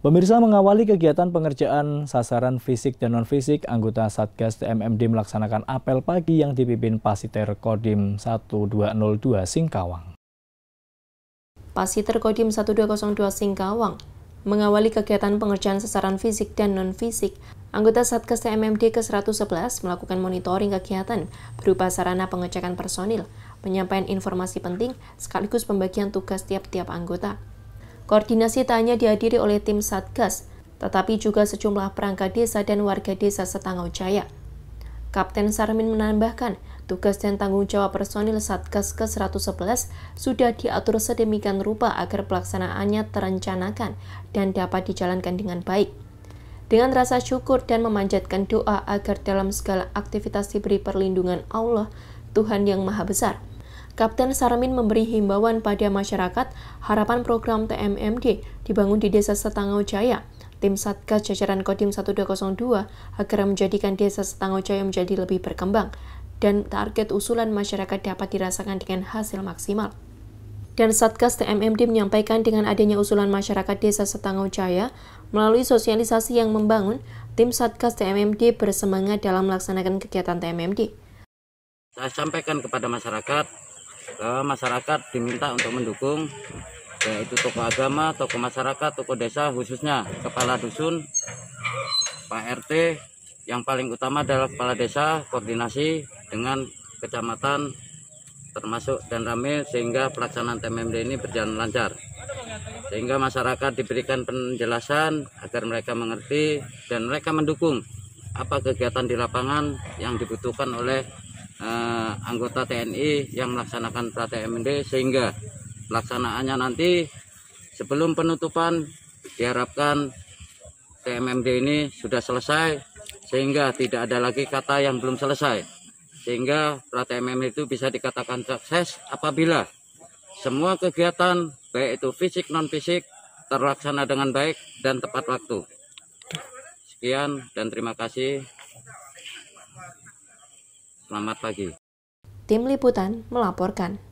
Pemirsa mengawali kegiatan pengerjaan sasaran fisik dan non-fisik, anggota Satgas TMMD melaksanakan apel pagi yang dipimpin Pasiter Kodim 1202 Singkawang. Pasiter Kodim 1202 Singkawang mengawali kegiatan pengerjaan sasaran fisik dan non-fisik, anggota Satgas TMMD ke-111 melakukan monitoring kegiatan berupa sarana pengecekan personil, penyampaian informasi penting, sekaligus pembagian tugas tiap-tiap anggota. Koordinasi tak hanya dihadiri oleh tim Satgas, tetapi juga sejumlah perangkat desa dan warga desa Setangau Jaya. Kapten Sarmin menambahkan, tugas dan tanggung jawab personil Satgas ke-111 sudah diatur sedemikian rupa agar pelaksanaannya terencanakan dan dapat dijalankan dengan baik. Dengan rasa syukur dan memanjatkan doa agar dalam segala aktivitas diberi perlindungan Allah, Tuhan yang Maha Besar – Kapten Sarmin memberi himbauan pada masyarakat harapan program TMMD dibangun di Desa Setangau Jaya. Tim Satgas jajaran Kodim 1202 agar menjadikan Desa Setangau Jaya menjadi lebih berkembang dan target usulan masyarakat dapat dirasakan dengan hasil maksimal. Dan Satgas TMMD menyampaikan dengan adanya usulan masyarakat Desa Setangau Jaya melalui sosialisasi yang membangun, tim Satgas TMMD bersemangat dalam melaksanakan kegiatan TMMD. Saya sampaikan kepada masyarakat ke masyarakat diminta untuk mendukung yaitu tokoh agama, tokoh masyarakat, tokoh desa khususnya kepala dusun, Pak RT, yang paling utama adalah kepala desa koordinasi dengan kecamatan termasuk dan rame sehingga pelaksanaan TMMD ini berjalan lancar sehingga masyarakat diberikan penjelasan agar mereka mengerti dan mereka mendukung apa kegiatan di lapangan yang dibutuhkan oleh uh, anggota TNI yang melaksanakan PRATMD sehingga pelaksanaannya nanti sebelum penutupan diharapkan TMMD ini sudah selesai sehingga tidak ada lagi kata yang belum selesai sehingga PRATMMD itu bisa dikatakan sukses apabila semua kegiatan baik itu fisik non fisik terlaksana dengan baik dan tepat waktu. Sekian dan terima kasih. Selamat pagi. Tim Liputan melaporkan.